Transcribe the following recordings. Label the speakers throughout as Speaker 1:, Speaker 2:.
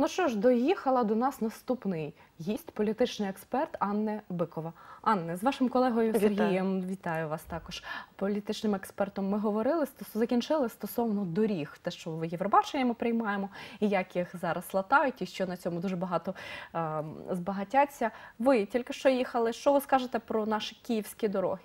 Speaker 1: Ну що ж, доїхала до нас наступний гість, політичний експерт Анне Бикова. Анне, з вашим колегою Сергієм вітаю вас також. Політичним експертом ми говорили стосу закінчили стосовно доріг, те, що в Євробачення ми приймаємо, і як їх зараз латають, і що на цьому дуже багато е, збагатяться. Ви тільки що їхали. Що ви скажете про наші київські дороги?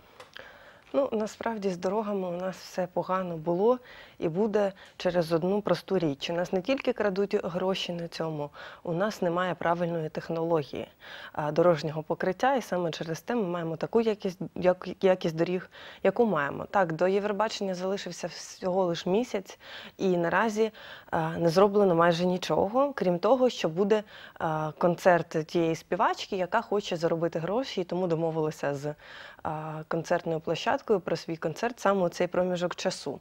Speaker 2: Ну насправді з дорогами у нас все погано було і буде через одну просту річ. У нас не тільки крадуть гроші на цьому, у нас немає правильної технології дорожнього покриття, і саме через те ми маємо таку якість якість доріг, яку маємо. Так, до Євробачення залишився всього лиш місяць, і наразі не зроблено майже нічого, крім того, що буде концерт тієї співачки, яка хоче заробити гроші, і тому домовилася з концертною площадкою про свій концерт саме у цей проміжок часу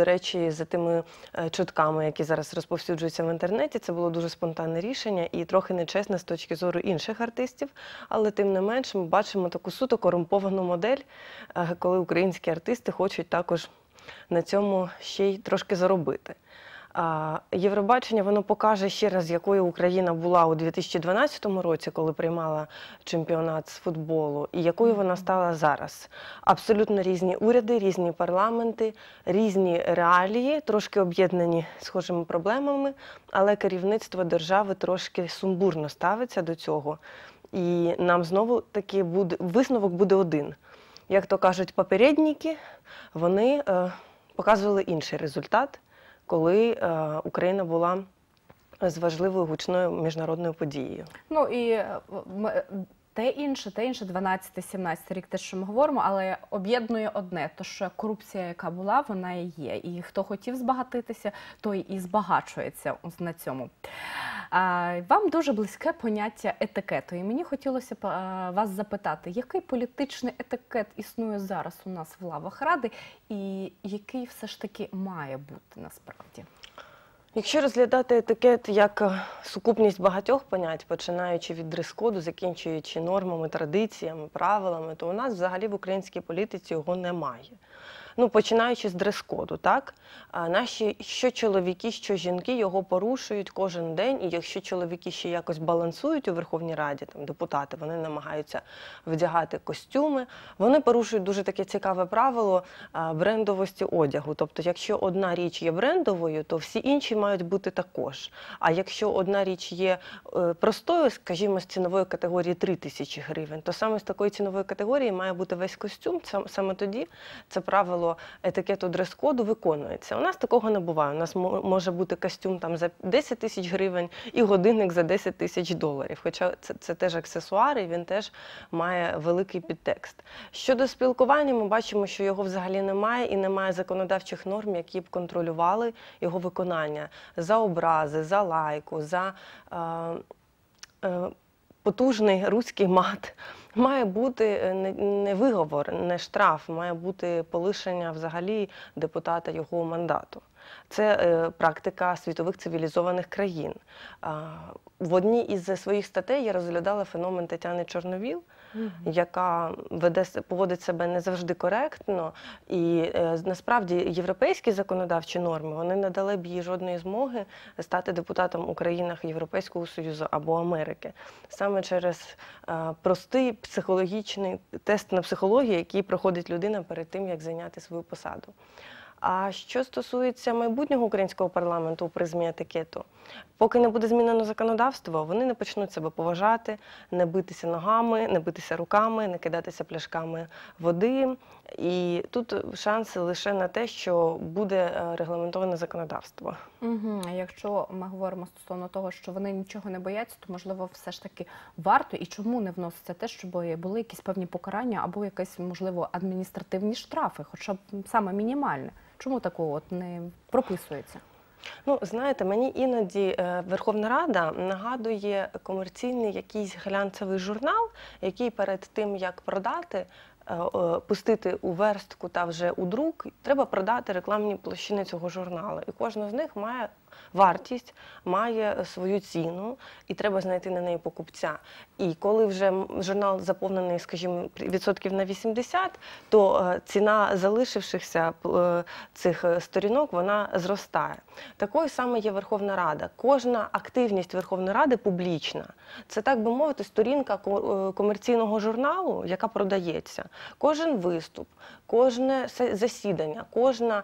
Speaker 2: до речі, за тими е, чутками, які зараз розповсюджуються в інтернеті, це було дуже спонтанне рішення і трохи нечесне з точки зору інших артистів. Але тим не менш ми бачимо таку суто корумповану модель, е, коли українські артисти хочуть також на цьому ще й трошки заробити. Євробачення воно покаже ще раз, якою Україна була у 2012 році, коли приймала чемпіонат з футболу, і якою вона стала зараз. Абсолютно різні уряди, різні парламенти, різні реалії, трошки об'єднані схожими проблемами, але керівництво держави трошки сумбурно ставиться до цього. І нам знову таки буде висновок буде один. Як то кажуть, попередники вони е, показували інший результат коли е, Україна була з важливою гучною міжнародною подією.
Speaker 1: Ну і е, е, те інше, те інше, 12-17 рік, те, що ми говоримо, але об'єднує одне, то що корупція, яка була, вона і є. І хто хотів збагатитися, той і збагачується на цьому. Вам дуже близьке поняття етикету, і мені хотілося б вас запитати, який політичний етикет існує зараз у нас в лавах ради, і який все ж таки має бути насправді.
Speaker 2: Якщо розглядати етикет як е, сукупність багатьох понять, починаючи від дрес-коду, закінчуючи нормами, традиціями, правилами, то у нас взагалі в українській політиці його немає ну починаючи з дрес-коду, так наші що чоловіки, що жінки його порушують кожен день, і якщо чоловіки ще якось балансують у Верховній Раді, там депутати вони намагаються вдягати костюми, вони порушують дуже таке цікаве правило брендовості одягу. Тобто, якщо одна річ є брендовою, то всі інші мають бути також. А якщо одна річ є е, простою, скажімо, з цінової категорії 3 тисячі гривень, то саме з такої цінової категорії має бути весь костюм. саме тоді це правило правило етикету дрес-коду виконується. У нас такого не буває. У нас може бути костюм там за 10 тисяч гривень і годинник за 10 тисяч доларів. Хоча це, це теж аксесуар, і він теж має великий підтекст. Щодо спілкування, ми бачимо, що його взагалі немає, і немає законодавчих норм, які б контролювали його виконання за образи, за лайку, за. Е, е, потужний руський мат. Має бути е, не виговор, не штраф, має бути полишення взагалі депутата його мандату. Це е, практика світових цивілізованих країн. в одній із своїх статей я розглядала феномен Тетяни Чорновіл яка веде поводить себе не завжди коректно. І е, насправді європейські законодавчі норми вони не дали б їй жодної змоги стати депутатом у країнах Європейського Союзу або Америки, саме через е, простий психологічний тест на психологію, який проходить людина перед тим, як зайняти свою посаду. А що стосується майбутнього українського парламенту у призмі етикету, поки не буде змінено законодавство, вони не почнуть себе поважати, не битися ногами, не битися руками, не кидатися пляшками води, і тут шанси лише на те, що буде е, регламентоване законодавство.
Speaker 1: Угу. А якщо ми говоримо стосовно того, що вони нічого не бояться, то можливо все ж таки варто і чому не вноситься те, щоб були якісь певні покарання або якісь, можливо, адміністративні штрафи, хоча б саме мінімальне. Чому такого от не прописується?
Speaker 2: Ну, знаєте, мені іноді е, Верховна Рада нагадує комерційний якийсь глянцевий журнал, який перед тим як продати, Е, пустити у верстку та вже у друк, треба продати рекламні площини цього журналу. І кожна з них має вартість має свою ціну, і треба знайти на неї покупця. І коли вже журнал заповнений, скажімо, відсотків на 80, то е, ціна залишившихся е, цих е, сторінок вона зростає. Такою саме є Верховна Рада. Кожна активність Верховної Ради публічна. Це так би мовити, сторінка комерційного журналу, яка продається. Кожен виступ, кожне засідання, кожна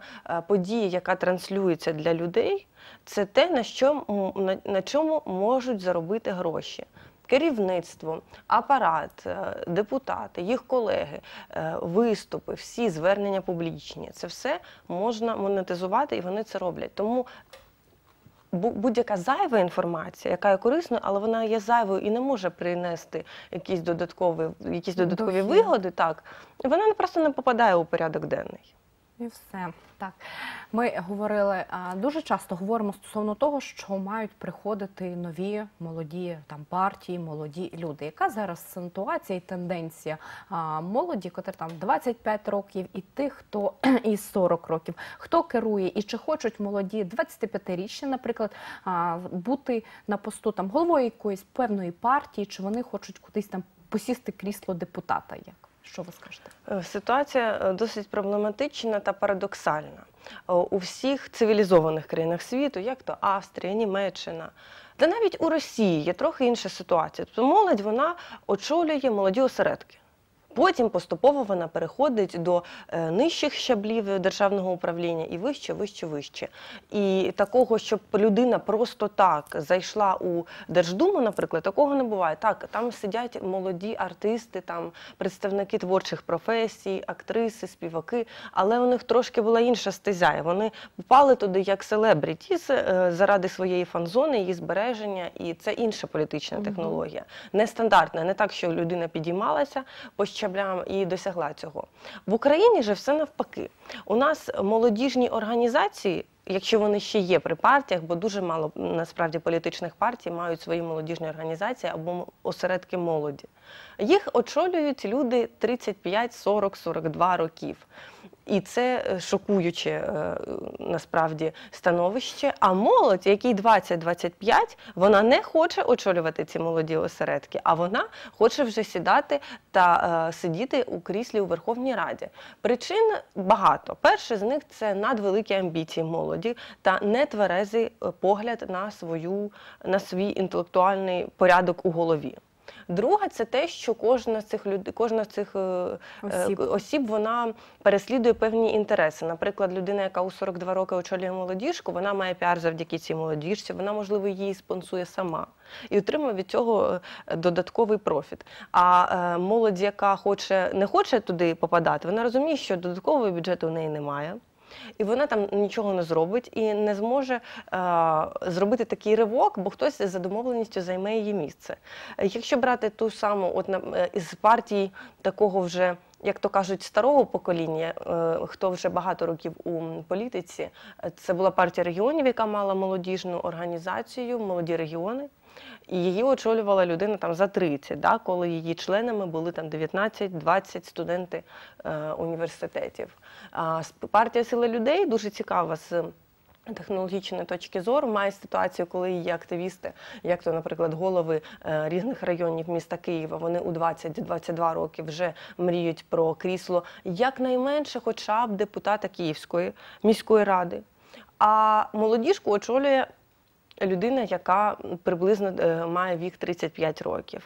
Speaker 2: подія, яка транслюється для людей це те, на що на, на чому можуть заробити гроші. Керівництво, апарат, е, депутати, їх колеги, е, виступи, всі звернення публічні це все можна монетизувати, і вони це роблять. Тому будь-яка зайва інформація, яка є корисною, але вона є зайвою і не може принести якісь додаткові, якісь додаткові вигоди. Так вона просто не попадає у порядок денний.
Speaker 1: І все так. Ми говорили дуже часто говоримо стосовно того, що мають приходити нові молоді там партії, молоді люди. Яка зараз ситуація і тенденція молоді, котрі там 25 років, і тих, хто із 40 років, хто керує, і чи хочуть молоді 25-річні, наприклад, бути на посту там головою якоїсь певної партії, чи вони хочуть кудись там посісти крісло депутата як? Що ви скажете?
Speaker 2: Е, ситуація е, досить проблематична та парадоксальна е, у всіх цивілізованих країнах світу, як то Австрія, Німеччина. Та навіть у Росії є трохи інша ситуація. Тобто молодь вона очолює молоді осередки. Потім поступово вона переходить до е, нижчих щаблів державного управління і вище, вище, вище. І такого, щоб людина просто так зайшла у Держдуму, наприклад, такого не буває. Так, там сидять молоді артисти, там представники творчих професій, актриси, співаки, але у них трошки була інша стезя. Вони попали туди як селебрітіз е, заради своєї фан-зони, її збереження, і це інша політична технологія, нестандартна, не так, що людина підіймалася, почала щаблям і досягла цього. В Україні же все навпаки. У нас молодіжні організації. Якщо вони ще є при партіях, бо дуже мало насправді політичних партій мають свої молодіжні організації або осередки молоді, їх очолюють люди 35, 40, 42 років. І це е, шокуюче е, насправді становище. А молодь, якій 20-25, вона не хоче очолювати ці молоді осередки, а вона хоче вже сідати та е, сидіти у кріслі у Верховній Раді. Причин багато. Перше з них це надвеликі амбіції молоді та нетверезий погляд на свою на свій інтелектуальний порядок у голові. Друга це те, що кожна з цих люд... кожна з цих е, осіб. Е, осіб вона переслідує певні інтереси. Наприклад, людина, яка у 42 роки очолює молодіжку, вона має піар завдяки цій молодіжці, вона, можливо, її спонсує сама і отримує від цього е, додатковий профіт. А молодь, яка хоче не хоче туди попадати, вона розуміє, що додаткового бюджету в неї немає і вона там нічого не зробить і не зможе е, зробити такий ривок, бо хтось за домовленістю займе її місце. Якщо брати ту саму, от е, із партії такого вже. Як то кажуть, старого покоління, е, хто вже багато років у політиці, е, це була партія регіонів, яка мала молодіжну організацію, молоді регіони. І її очолювала людина там за 30, да, коли її членами були там 19-20 студенти е, університетів. А партія сила людей дуже цікава з. Технологічної точки зору має ситуацію, коли її активісти, як то, наприклад, голови е, різних районів міста Києва, вони у 20-22 роки вже мріють про крісло, якнайменше, хоча б депутата Київської міської ради. А молодіжку очолює людина, яка приблизно е, має вік 35 років.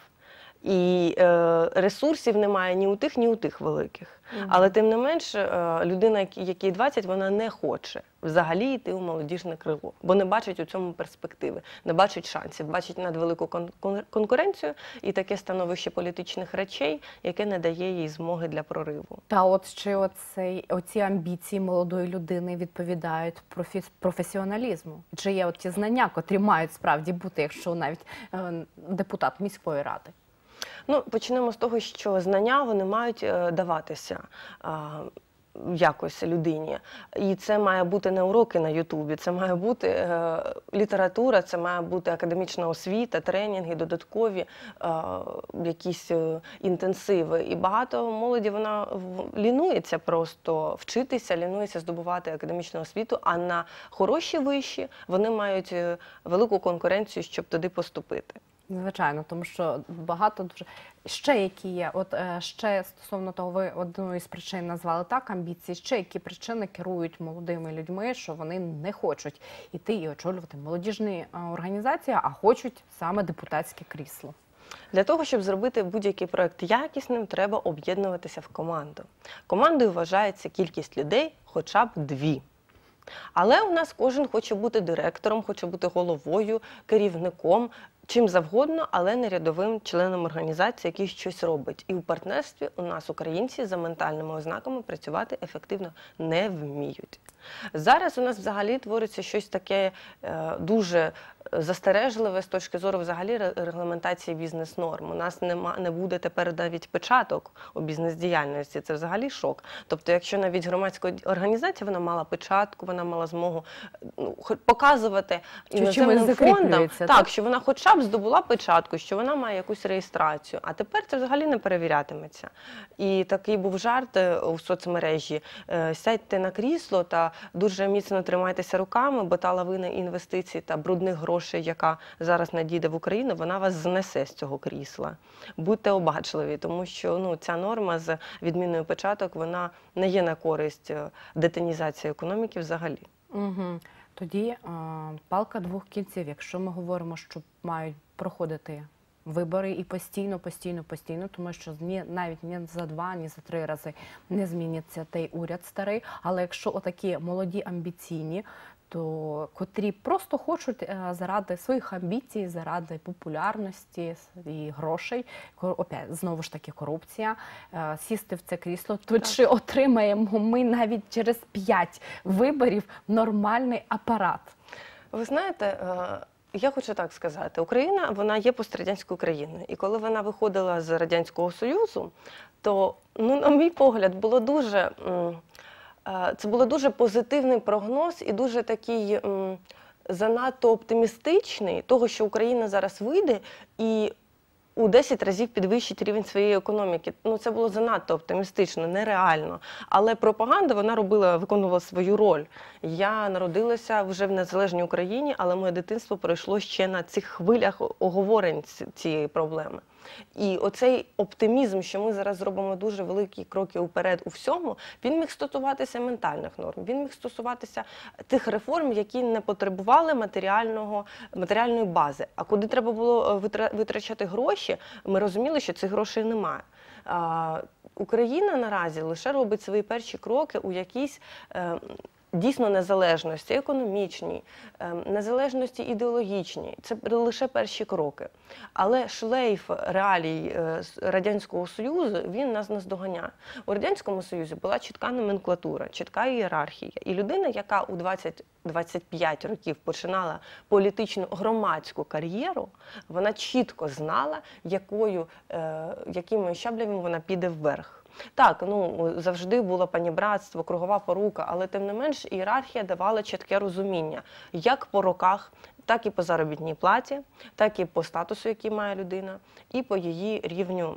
Speaker 2: І е, ресурсів немає ні у тих, ні у тих великих. Mm -hmm. Але тим не менш, е, людина, якій 20, вона не хоче взагалі йти у молодіжне крило, бо не бачить у цьому перспективи, не бачить шансів, бачить надвелику кон конкуренцію і таке становище політичних речей, яке не дає їй змоги для
Speaker 1: прориву. Та от чи оцей оці амбіції молодої людини відповідають профі професіоналізму? Чи є от ті знання, котрі мають справді бути, якщо навіть е, депутат міської ради?
Speaker 2: Ну почнемо з того, що знання вони мають е, даватися. Якось людині, і це має бути не уроки на Ютубі, це має бути е, література, це має бути академічна освіта, тренінги, додаткові е, якісь е, інтенсиви. І багато молоді вона лінується просто вчитися, лінується здобувати академічну освіту. А на хороші виші вони мають е, велику конкуренцію, щоб туди поступити.
Speaker 1: Звичайно, тому що багато дуже ще які є. От е, ще стосовно того, ви одну із причин назвали так амбіції. Ще які причини керують молодими людьми, що вони не хочуть іти і очолювати молодіжні е, організації, а хочуть саме депутатське крісло. Для того, щоб зробити будь-який проект якісним, треба об'єднуватися в команду.
Speaker 2: Командою вважається кількість людей, хоча б дві. Але у нас кожен хоче бути директором, хоче бути головою, керівником, чим завгодно, але не рядовим членом організації, який щось робить. І в партнерстві у нас українці за ментальними ознаками працювати ефективно не вміють. Зараз у нас взагалі твориться щось таке е, дуже застережливе з точки зору взагалі регламентації бізнес-норм. У нас нема не буде тепер навіть печаток у бізнес-діяльності. Це взагалі шок. Тобто, якщо навіть громадська організація вона мала печатку, вона мала змогу ну, показувати іноземним фондам, так, так що вона, хоча б здобула печатку, що вона має якусь реєстрацію. А тепер це взагалі не перевірятиметься. І такий був жарт е, у соцмережі: е, сядьте на крісло та дуже міцно тримайтеся руками, бо та лавина інвестицій та брудних грошей грошей, яка зараз надійде в Україну, вона вас знесе з цього крісла. Будьте обачливі, тому що ну ця норма з відміною початок вона не є на користь е, детонізації економіки взагалі.
Speaker 1: Угу. Тоді а, е, палка двох кінців. Якщо ми говоримо, що мають проходити вибори і постійно, постійно, постійно, тому що ні, навіть ні за два, ні за три рази не зміниться той уряд старий. Але якщо отакі молоді амбіційні, Тобто, котрі просто хочуть е, заради своїх амбіцій, заради популярності і грошей, опять знову ж таки корупція, е, сісти в це крісло. То так. чи отримаємо ми навіть через п'ять виборів нормальний апарат?
Speaker 2: Ви знаєте. Е, я хочу так сказати, Україна вона є пострадянською країною, і коли вона виходила з радянського союзу, то ну, на мій погляд, було дуже. Е, це був дуже позитивний прогноз і дуже такий занадто оптимістичний, того, що Україна зараз вийде і у 10 разів підвищить рівень своєї економіки. Ну це було занадто оптимістично, нереально. Але пропаганда вона робила, виконувала свою роль. Я народилася вже в незалежній Україні, але моє дитинство пройшло ще на цих хвилях оговорень цієї проблеми. І оцей оптимізм, що ми зараз зробимо дуже великі кроки уперед у всьому, він міг стосуватися ментальних норм, він міг стосуватися тих реформ, які не потребували матеріального матеріальної бази. А куди треба було е, витрачати гроші, ми розуміли, що цих грошей немає. Україна наразі лише робить свої перші кроки у якійсь. Е, Дійсно, незалежності економічній, ем, незалежності ідеологічній це лише перші кроки. Але шлейф реалій е, радянського союзу він нас не здоганяє. У радянському союзі була чітка номенклатура, чітка ієрархія, і людина, яка у 20-25 років починала політичну громадську кар'єру, вона чітко знала, якою е, якими щаблями вона піде вверх. Так, ну завжди було панібратство, кругова порука, але тим не менш ієрархія давала чітке розуміння як по роках, так і по заробітній платі, так і по статусу, який має людина, і по її рівню.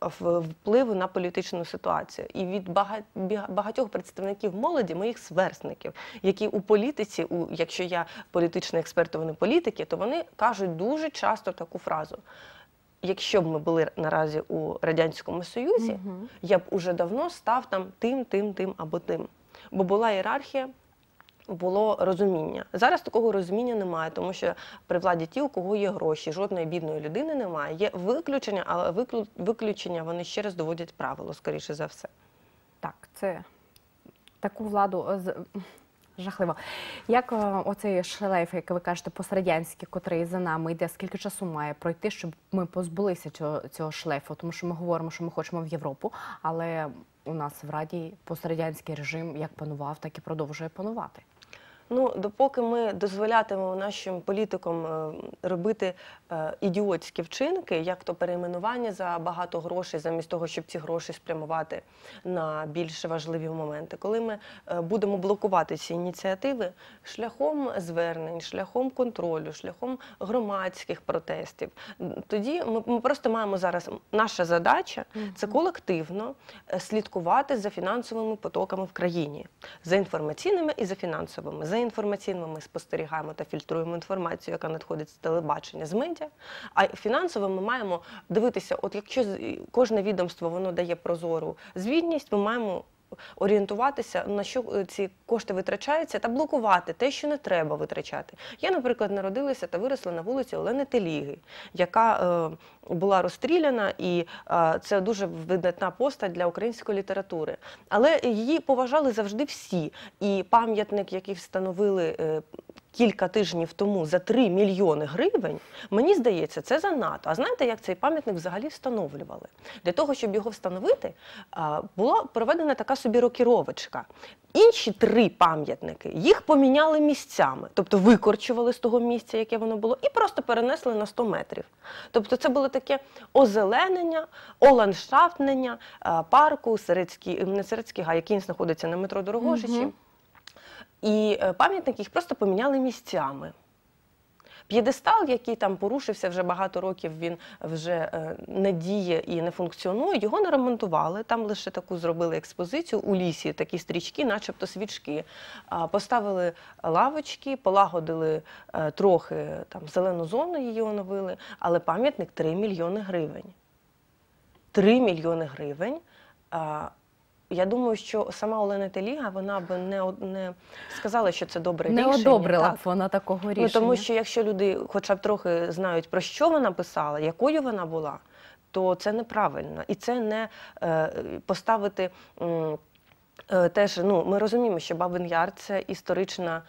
Speaker 2: Впливу на політичну ситуацію і від багатьох представників молоді, моїх сверстників, які у політиці, у якщо я політичний експерт, вони політики, то вони кажуть дуже часто таку фразу: якщо б ми були наразі у Радянському Союзі, mm я б уже давно став там тим, тим, тим або тим. Бо була ієрархія, було розуміння. Зараз такого розуміння немає, тому що при владі ті, у кого є гроші, жодної бідної людини немає. Є виключення, але виклю... виключення вони ще раз доводять правило, скоріше за все.
Speaker 1: Так, це таку владу е, жахливо. Як е, оцей шлейф, як ви кажете, пострадянський, котрий за нами йде, скільки часу має пройти, щоб ми позбулися цього, цього шлейфу? Тому що ми говоримо, що ми хочемо в Європу, але у нас в Раді пострадянський режим як панував, так і продовжує панувати. Ну,
Speaker 2: допоки ми дозволятимемо нашим політикам е, робити е, ідіотські вчинки, як то перейменування за багато грошей, замість того, щоб ці гроші спрямувати на більш важливі моменти, коли ми е, будемо блокувати ці ініціативи шляхом звернень, шляхом контролю, шляхом громадських протестів, тоді ми, просто маємо зараз наша задача це колективно слідкувати за фінансовими потоками в країні, за інформаційними і за фінансовими. за інформаційними ми спостерігаємо та фільтруємо інформацію, яка надходить з телебачення з медіа. А фінансово ми маємо дивитися, от якщо кожне відомство воно дає прозору звітність, ми маємо орієнтуватися на що е, ці кошти витрачаються, та блокувати те, що не треба витрачати. Я, наприклад, народилася та виросла на вулиці Олени Теліги, яка е, була розстріляна, і е, це дуже видатна постать для української літератури. Але її поважали завжди всі. І пам'ятник, який встановили. Е, кілька тижнів тому за 3 мільйони гривень, мені здається, це занадто. А знаєте, як цей пам'ятник взагалі встановлювали? Для того, щоб його встановити, була проведена така собі рокіровочка. Інші три пам'ятники їх поміняли місцями, тобто викорчували з того місця, яке воно було, і просто перенесли на 100 метрів. Тобто, це було таке озеленення, оландшафтнення парку Середський, не Середський, а який знаходиться на метро Дорогожичі. Mm -hmm. І е, пам'ятник їх просто поміняли місцями. П'єдестал, який там порушився вже багато років, він вже е, не діє і не функціонує. Його не ремонтували. Там лише таку зробили експозицію у лісі, такі стрічки, начебто свічки. Поставили лавочки, полагодили е, трохи там зелену зону, її оновили, але пам'ятник 3 мільйони гривень. 3 мільйони гривень я думаю, що сама Олена Теліга вона би не не сказала, що це добре не рішення. Не одобрила б
Speaker 1: вона такого ну, рішення. Ну тому що
Speaker 2: якщо люди, хоча б трохи знають про що вона писала, якою вона була, то це неправильно і це не е, поставити. Е, Теж ну ми розуміємо, що Бабин Яр це історична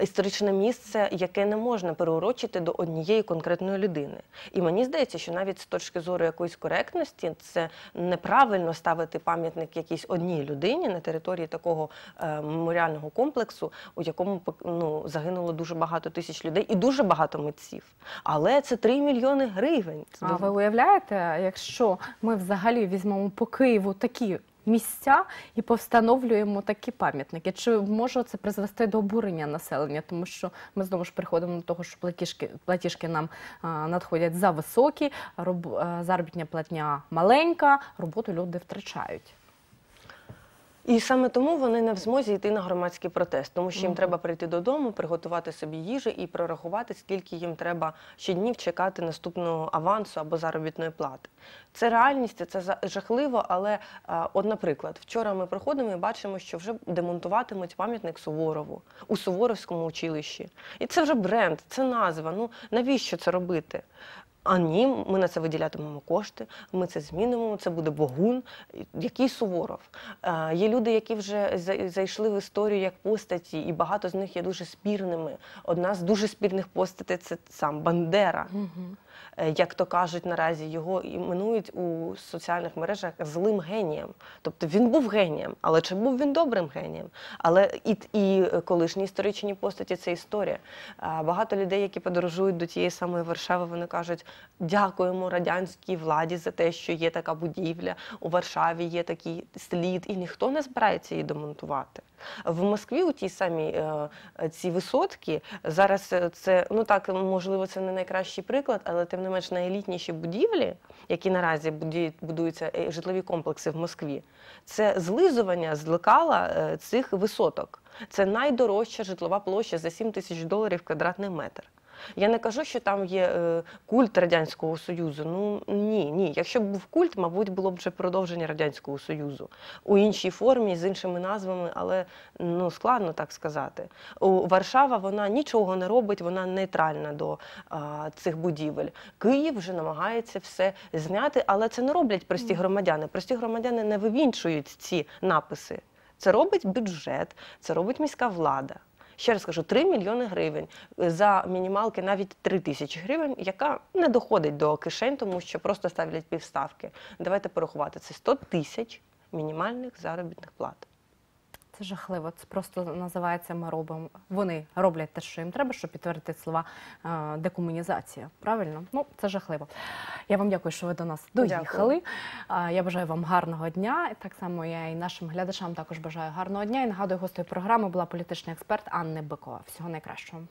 Speaker 2: історичне місце, яке не можна переурочити до однієї конкретної людини. І мені здається, що навіть з точки зору якоїсь коректності це неправильно ставити пам'ятник якійсь одній людині на території такого е, меморіального комплексу, у якому ну, загинуло дуже багато тисяч людей і дуже багато митців. Але це 3 мільйони гривень. А ви
Speaker 1: уявляєте, якщо ми взагалі візьмемо по Києву такі місця і повстановлюємо такі пам'ятники. Чи може це призвести до обурення населення? Тому що ми знову ж приходимо до того, що платіжки платіжки нам а, надходять за високі, роб, а, заробітня платня маленька, роботу люди втрачають.
Speaker 2: І саме тому вони не в змозі йти на громадський протест, тому що їм треба прийти додому, приготувати собі їжу і прорахувати, скільки їм треба щоднів чекати наступного авансу або заробітної плати. Це реальність, це жахливо, але е, от, наприклад, вчора ми проходимо і бачимо, що вже демонтуватимуть пам'ятник Суворову у Суворовському училищі. І це вже бренд, це назва. Ну навіщо це робити? А ні, ми на це виділятимемо кошти, ми це змінимо. Це буде богун, який суворов. Е, є люди, які вже зайшли в історію як постаті, і багато з них є дуже спірними. Одна з дуже спірних постатей це сам Бандера. Угу. Е, як то кажуть наразі, його іменують у соціальних мережах злим генієм. Тобто він був генієм, але чи був він добрим генієм? Але і і колишні історичні постаті це історія. Багато людей, які подорожують до тієї самої Варшави, вони кажуть: дякуємо радянській владі за те, що є така будівля у Варшаві, є такий слід, і ніхто не збирається її демонтувати. В Москві у тій самі е, ці висотки зараз е, це ну так можливо це не найкращий приклад, але тим не менш найелітніші будівлі, які наразі будуються е, житлові комплекси в Москві, це злизування з лекала е, цих висоток. Це найдорожча житлова площа за 7 тисяч доларів квадратний метр. Я не кажу, що там є е, культ Радянського Союзу. Ну ні, ні. Якщо б був культ, мабуть, було б вже продовження Радянського Союзу у іншій формі, з іншими назвами, але ну складно так сказати. У Варшава вона нічого не робить, вона нейтральна до а, цих будівель. Київ вже намагається все зняти, але це не роблять прості громадяни. Прості громадяни не вивінчують ці написи. Це робить бюджет, це робить міська влада ще раз кажу, 3 мільйони гривень за мінімалки навіть 3 тисячі гривень, яка не доходить до кишень, тому що просто ставлять півставки. Давайте порахувати це 100 тисяч мінімальних заробітних плат.
Speaker 1: Це жахливо. Це просто називається ми робимо. Вони роблять те, що їм треба, щоб підтвердити слова е, декомунізація. Правильно? Ну це жахливо. Я вам дякую, що ви до нас доїхали. Дякую. Я бажаю вам гарного дня. Так само я і нашим глядачам також бажаю гарного дня. І нагадую, гостею програми була політичний експерт Анни Бикова. Всього найкращого.